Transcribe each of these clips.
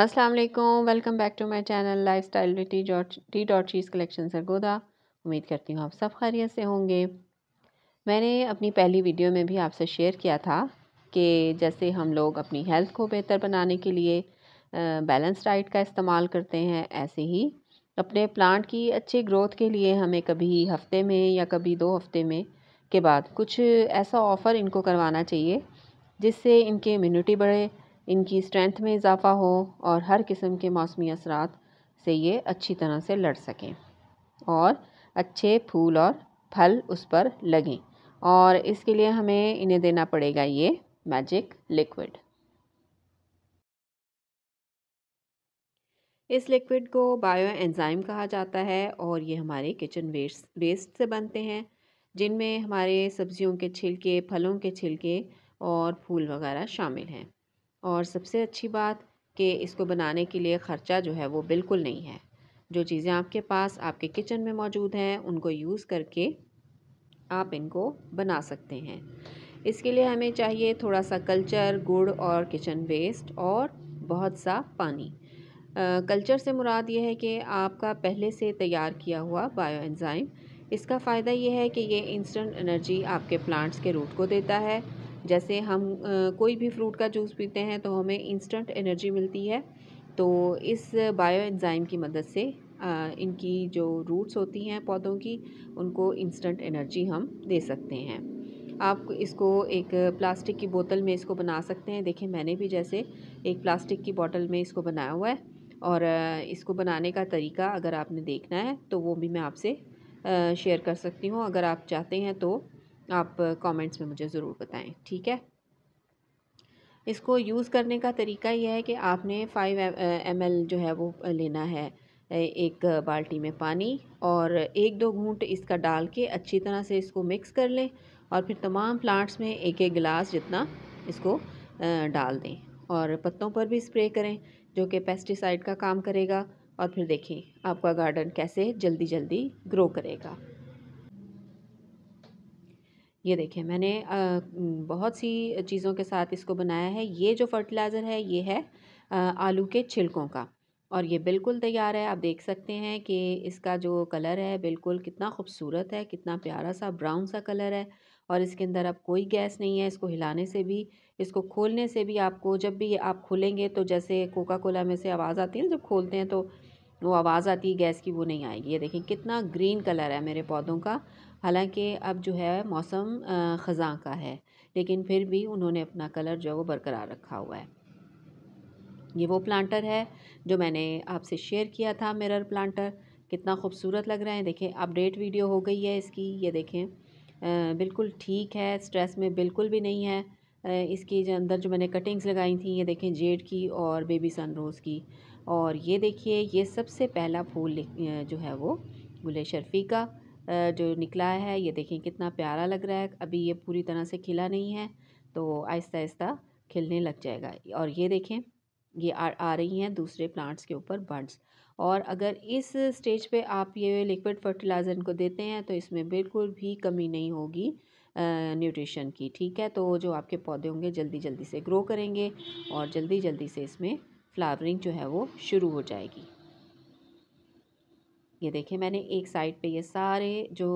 Aslam welcome back to my channel lifestyle T dot T dot cheese collection Sargodha उम्मीद करती हूँ आप सब खैरियत से होंगे मैंने अपनी पहली वीडियो में भी आपसे शेयर किया था कि जैसे हम लोग अपनी हेल्थ को बेहतर बनाने के लिए बैलेंस डाइट का इस्तेमाल करते हैं ऐसे ही अपने प्लांट की अच्छी ग्रोथ के लिए हमें कभी हफ्ते में या कभी दो हफ्ते में के बाद कुछ ऐसा ऑफ़र इनको करवाना चाहिए जिससे इनकी इम्यूनिटी बढ़े इनकी स्ट्रेंथ में इजाफ़ा हो और हर किस्म के मौसमी असरात से ये अच्छी तरह से लड़ सकें और अच्छे फूल और फल उस पर लगें और इसके लिए हमें इन्हें देना पड़ेगा ये मैजिक लिक्विड इस लिक्विड को बायो एंजाइम कहा जाता है और ये हमारे किचन वेस्ट वेस्ट से बनते हैं जिनमें हमारे सब्जियों के छिलके फलों के छिलके और फूल वगैरह शामिल हैं और सबसे अच्छी बात कि इसको बनाने के लिए ख़र्चा जो है वो बिल्कुल नहीं है जो चीज़ें आपके पास आपके किचन में मौजूद हैं उनको यूज़ करके आप इनको बना सकते हैं इसके लिए हमें चाहिए थोड़ा सा कल्चर गुड़ और किचन वेस्ट और बहुत सा पानी आ, कल्चर से मुराद ये है कि आपका पहले से तैयार किया हुआ बायो एंजाइम इसका फ़ायदा ये है कि ये इंस्टेंट एनर्जी आपके प्लांट्स के रूट को देता है जैसे हम कोई भी फ्रूट का जूस पीते हैं तो हमें इंस्टेंट एनर्जी मिलती है तो इस बायो एंजाइम की मदद से इनकी जो रूट्स होती हैं पौधों की उनको इंस्टेंट एनर्जी हम दे सकते हैं आप इसको एक प्लास्टिक की बोतल में इसको बना सकते हैं देखिए मैंने भी जैसे एक प्लास्टिक की बोतल में इसको बनाया हुआ है और इसको बनाने का तरीका अगर आपने देखना है तो वो भी मैं आपसे शेयर कर सकती हूँ अगर आप चाहते हैं तो आप कमेंट्स में मुझे ज़रूर बताएं ठीक है इसको यूज़ करने का तरीका यह है कि आपने फ़ाइव एम एल जो है वो लेना है एक बाल्टी में पानी और एक दो घूंट इसका डाल के अच्छी तरह से इसको मिक्स कर लें और फिर तमाम प्लांट्स में एक एक गिलास जितना इसको डाल दें और पत्तों पर भी स्प्रे करें जो कि पेस्टिसाइड का काम करेगा और फिर देखें आपका गार्डन कैसे जल्दी जल्दी ग्रो करेगा ये देखें मैंने बहुत सी चीज़ों के साथ इसको बनाया है ये जो फर्टिलाइज़र है ये है आलू के छिलकों का और ये बिल्कुल तैयार है आप देख सकते हैं कि इसका जो कलर है बिल्कुल कितना खूबसूरत है कितना प्यारा सा ब्राउन सा कलर है और इसके अंदर अब कोई गैस नहीं है इसको हिलाने से भी इसको खोलने से भी आपको जब भी आप खोलेंगे तो जैसे कोका कोला में से आवाज़ आती है ना जब खोलते हैं तो वो आवाज़ आती है गैस की वो नहीं आएगी ये देखें कितना ग्रीन कलर है मेरे पौधों का हालांकि अब जो है मौसम ख़जा का है लेकिन फिर भी उन्होंने अपना कलर जो है वो बरकरार रखा हुआ है ये वो प्लांटर है जो मैंने आपसे शेयर किया था मिरर प्लांटर कितना खूबसूरत लग रहा है देखें अपडेट वीडियो हो गई है इसकी ये देखें आ, बिल्कुल ठीक है स्ट्रेस में बिल्कुल भी नहीं है आ, इसकी जो अंदर जो मैंने कटिंग्स लगाई थी ये देखें जेड की और बेबी सनरोज़ की और ये देखिए ये सबसे पहला फूल जो है वो गुले शर्फी का जो निकला है ये देखें कितना प्यारा लग रहा है अभी ये पूरी तरह से खिला नहीं है तो आहिस्ता आहिस्ता खिलने लग जाएगा और ये देखें ये आ, आ रही हैं दूसरे प्लांट्स के ऊपर बर्ड्स और अगर इस स्टेज पे आप ये लिक्विड फर्टिलाइज़र इनको देते हैं तो इसमें बिल्कुल भी कमी नहीं होगी न्यूट्रिशन की ठीक है तो जो आपके पौधे होंगे जल्दी जल्दी से ग्रो करेंगे और जल्दी जल्दी से इसमें फ्लावरिंग जो है वो शुरू हो जाएगी ये देखिए मैंने एक साइड पे ये सारे जो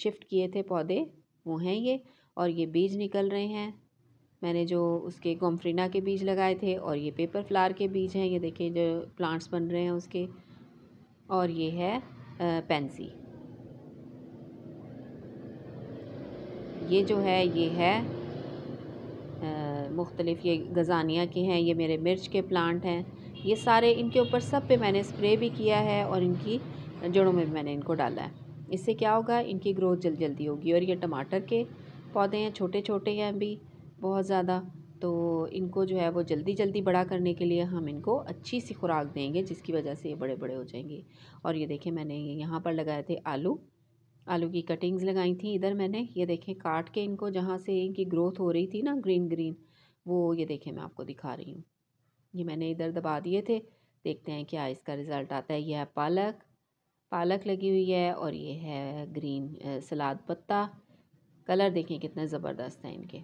शिफ्ट किए थे पौधे वो हैं ये और ये बीज निकल रहे हैं मैंने जो उसके गोमफ्रीना के बीज लगाए थे और ये पेपर फ्लावर के बीज हैं ये देखिए जो प्लांट्स बन रहे हैं उसके और ये है पेंसी ये जो है ये है मुख्तलिफ़ ये गजानिया के हैं ये मेरे मिर्च के प्लांट हैं ये सारे इनके ऊपर सब पे मैंने स्प्रे भी किया है और इनकी जड़ों में मैंने इनको डाला है इससे क्या होगा इनकी ग्रोथ जल्दी जल्दी होगी और ये टमाटर के पौधे हैं छोटे छोटे हैं भी बहुत ज़्यादा तो इनको जो है वो जल्दी जल्दी बड़ा करने के लिए हम इनको अच्छी सी खुराक देंगे जिसकी वजह से ये बड़े बड़े हो जाएंगे और ये देखें मैंने यहाँ पर लगाए थे आलू आलू की कटिंग्स लगाई थी इधर मैंने ये देखें काट के इनको जहाँ से इनकी ग्रोथ हो रही थी ना ग्रीन ग्रीन वो ये देखें मैं आपको दिखा रही हूँ ये मैंने इधर दबा दिए थे देखते हैं क्या इसका रिज़ल्ट आता है यह है पालक पालक लगी हुई है और ये है ग्रीन सलाद पत्ता कलर देखें कितना ज़बरदस्त है इनके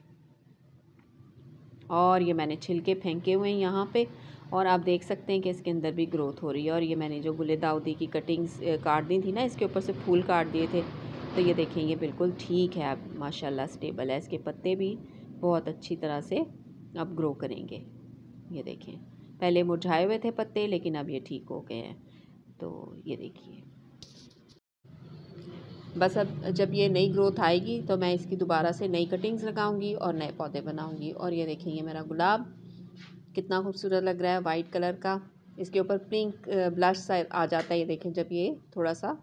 और ये मैंने छिलके फेंके हुए हैं यहाँ पे और आप देख सकते हैं कि इसके अंदर भी ग्रोथ हो रही है और ये मैंने जो गुले दाऊदी की कटिंग्स काट दी थी ना इसके ऊपर से फूल काट दिए थे तो ये देखें ये बिल्कुल ठीक है अब माशाल्लाह स्टेबल है इसके पत्ते भी बहुत अच्छी तरह से अब ग्रो करेंगे ये देखें पहले मुरझाए हुए थे पत्ते लेकिन अब ये ठीक हो गए हैं तो ये देखिए बस अब जब ये नई ग्रोथ आएगी तो मैं इसकी दोबारा से नई कटिंग्स लगाऊंगी और नए पौधे बनाऊंगी और ये देखेंगे मेरा गुलाब कितना खूबसूरत लग रहा है वाइट कलर का इसके ऊपर पिंक ब्लश सा आ जाता है ये देखें जब ये थोड़ा सा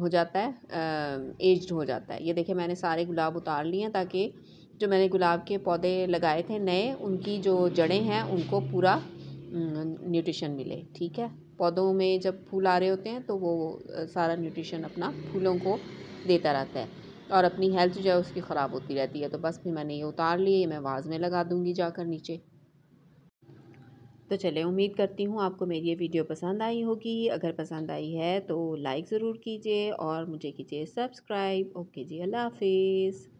हो जाता है एज्ड हो जाता है ये देखें मैंने सारे गुलाब उतार लिए हैं ताकि जो मैंने गुलाब के पौधे लगाए थे नए उनकी जो जड़ें हैं उनको पूरा न्यूट्रिशन मिले ठीक है पौधों में जब फूल आ रहे होते हैं तो वो सारा न्यूट्रिशन अपना फूलों को देता रहता है और अपनी हेल्थ जो है उसकी ख़राब होती रहती है तो बस फिर मैंने ये उतार लिए मैं वाज में लगा दूँगी जाकर नीचे तो चले उम्मीद करती हूँ आपको मेरी ये वीडियो पसंद आई होगी अगर पसंद आई है तो लाइक ज़रूर कीजिए और मुझे कीजिए सब्सक्राइब ओके जी अल्लाह हाफिज़